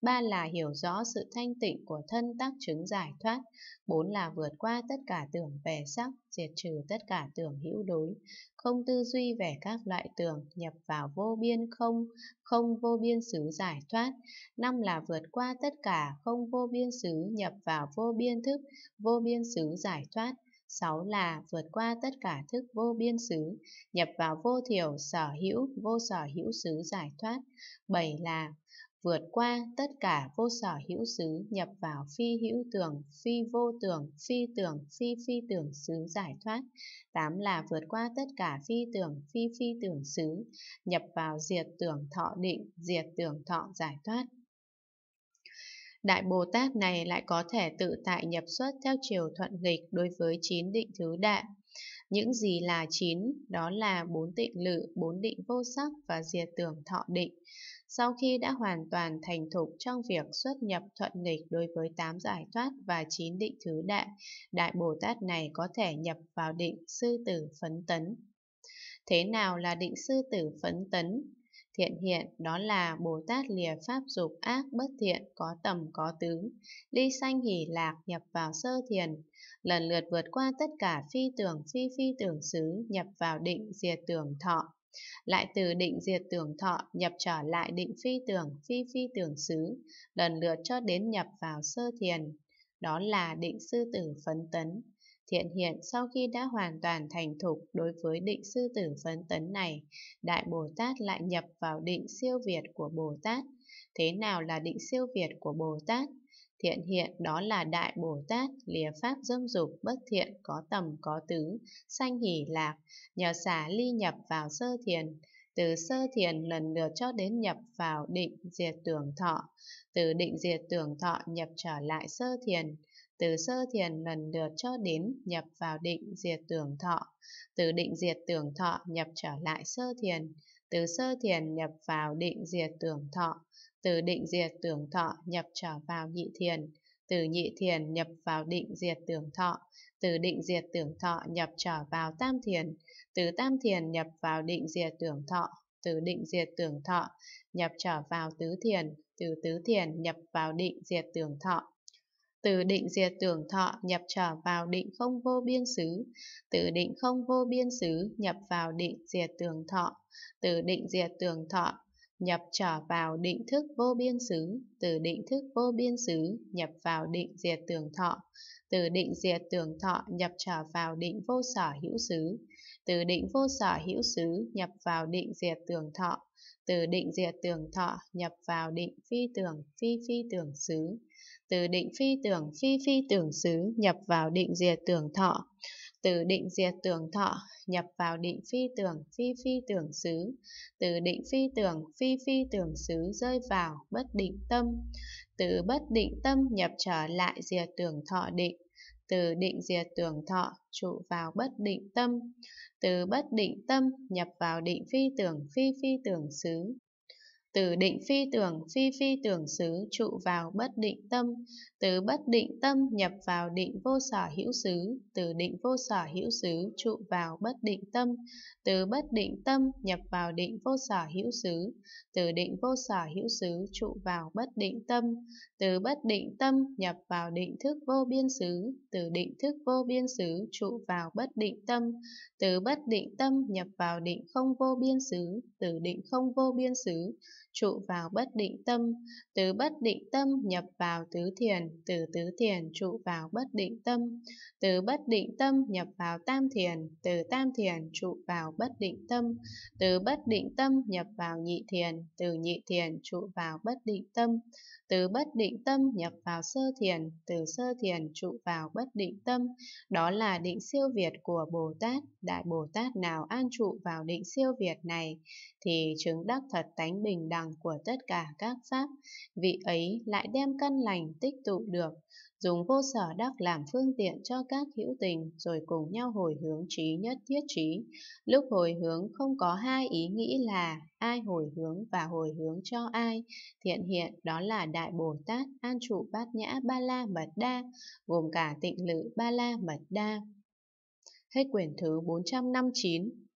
ba là hiểu rõ sự thanh tịnh của thân tác chứng giải thoát, bốn là vượt qua tất cả tưởng về sắc, diệt trừ tất cả tưởng hữu đối, không tư duy về các loại tưởng, nhập vào vô biên không, không vô biên xứ giải thoát, năm là vượt qua tất cả không vô biên xứ nhập vào vô biên thức, vô biên xứ giải thoát, sáu là vượt qua tất cả thức vô biên xứ, nhập vào vô thiểu sở hữu, vô sở hữu xứ giải thoát. bảy là vượt qua tất cả vô sở hữu xứ, nhập vào phi hữu tưởng, phi vô tưởng, phi tưởng, phi phi tưởng xứ giải thoát. tám là vượt qua tất cả phi tưởng, phi phi tưởng xứ, nhập vào diệt tưởng thọ định, diệt tưởng thọ giải thoát. Đại Bồ Tát này lại có thể tự tại nhập xuất theo chiều thuận nghịch đối với chín định thứ đại. Những gì là chín, đó là bốn tịnh lự, bốn định vô sắc và diệt tưởng thọ định. Sau khi đã hoàn toàn thành thục trong việc xuất nhập thuận nghịch đối với tám giải thoát và chín định thứ đại, Đại Bồ Tát này có thể nhập vào định sư tử phấn tấn. Thế nào là định sư tử phấn tấn? Thiện hiện đó là Bồ Tát lìa pháp dục ác bất thiện có tầm có tướng, ly sanh hỷ lạc nhập vào sơ thiền, lần lượt vượt qua tất cả phi tưởng phi phi tưởng xứ nhập vào định diệt tưởng thọ. Lại từ định diệt tưởng thọ nhập trở lại định phi tưởng phi phi tưởng xứ, lần lượt cho đến nhập vào sơ thiền. Đó là định sư tử phấn tấn, Thiện hiện sau khi đã hoàn toàn thành thục đối với định sư tử phấn tấn này, Đại Bồ Tát lại nhập vào định siêu việt của Bồ Tát. Thế nào là định siêu việt của Bồ Tát? Thiện hiện đó là Đại Bồ Tát, lìa pháp dâm dục, bất thiện, có tầm, có tứ, sanh hỷ lạc, nhờ xả ly nhập vào sơ thiền. Từ sơ thiền lần lượt cho đến nhập vào định diệt tưởng thọ, từ định diệt tưởng thọ nhập trở lại sơ thiền từ sơ thiền lần lượt cho đến nhập vào định diệt tưởng thọ, từ định diệt tưởng thọ nhập trở lại sơ thiền, từ sơ thiền nhập vào định diệt tưởng thọ, từ định diệt tưởng thọ nhập trở vào nhị thiền, từ nhị thiền nhập vào định diệt tưởng thọ, từ định diệt tưởng thọ nhập trở vào tam thiền, từ tam thiền nhập vào định diệt tưởng thọ, từ định diệt tưởng thọ nhập trở vào tứ thiền, từ tứ thiền nhập vào định diệt tưởng thọ, từ định diệt tưởng thọ nhập trở vào định không vô biên xứ, từ định không vô biên xứ nhập vào định diệt tưởng thọ, từ định diệt tưởng thọ nhập trở vào định thức vô biên xứ, từ định thức vô biên xứ nhập vào định diệt tưởng thọ, từ định diệt tưởng thọ nhập trở vào định vô sở hữu xứ, từ định vô sở hữu xứ nhập vào định diệt tưởng thọ, từ định diệt tưởng thọ nhập vào định phi tưởng phi phi tưởng xứ từ định phi tưởng phi phi tưởng xứ nhập vào định diệt tưởng thọ, từ định diệt tưởng thọ nhập vào định phi tưởng phi phi tưởng xứ, từ định phi tưởng phi phi tưởng xứ rơi vào bất định tâm, từ bất định tâm nhập trở lại diệt tưởng thọ định, từ định diệt tưởng thọ trụ vào bất định tâm, từ bất định tâm nhập vào định phi tưởng phi phi tưởng xứ, từ định phi tưởng phi phi tưởng xứ trụ vào bất định tâm từ bất định tâm nhập vào định vô sở hữu xứ từ định vô sở hữu xứ trụ vào bất định tâm từ bất định tâm nhập vào định vô sở hữu xứ từ định vô sở hữu xứ trụ vào bất định tâm từ bất định tâm nhập vào định thức vô biên xứ từ định thức vô biên xứ trụ vào bất định tâm từ bất định tâm nhập vào định không vô biên xứ từ định không vô biên xứ trụ vào bất định tâm, từ bất định tâm nhập vào tứ thiền, từ tứ thiền trụ vào bất định tâm, từ bất định tâm nhập vào tam thiền, từ tam thiền trụ vào bất định tâm, từ bất định tâm nhập vào nhị thiền, từ nhị thiền trụ vào bất định tâm, từ bất định tâm nhập vào sơ thiền, từ sơ thiền trụ vào bất định tâm, đó là định siêu việt của Bồ Tát, Đại Bồ Tát nào an trụ vào định siêu việt này thì chứng đắc thật tánh bình đẳng đẳng của tất cả các pháp, vị ấy lại đem căn lành tích tụ được, dùng vô sở đắc làm phương tiện cho các hữu tình rồi cùng nhau hồi hướng trí nhất thiết trí. Lúc hồi hướng không có hai ý nghĩ là ai hồi hướng và hồi hướng cho ai. Thiện hiện đó là Đại Bồ Tát An Trụ Bát Nhã Ba La Mật Đa, gồm cả tịnh lự Ba La Mật Đa. Hết quyển thứ 459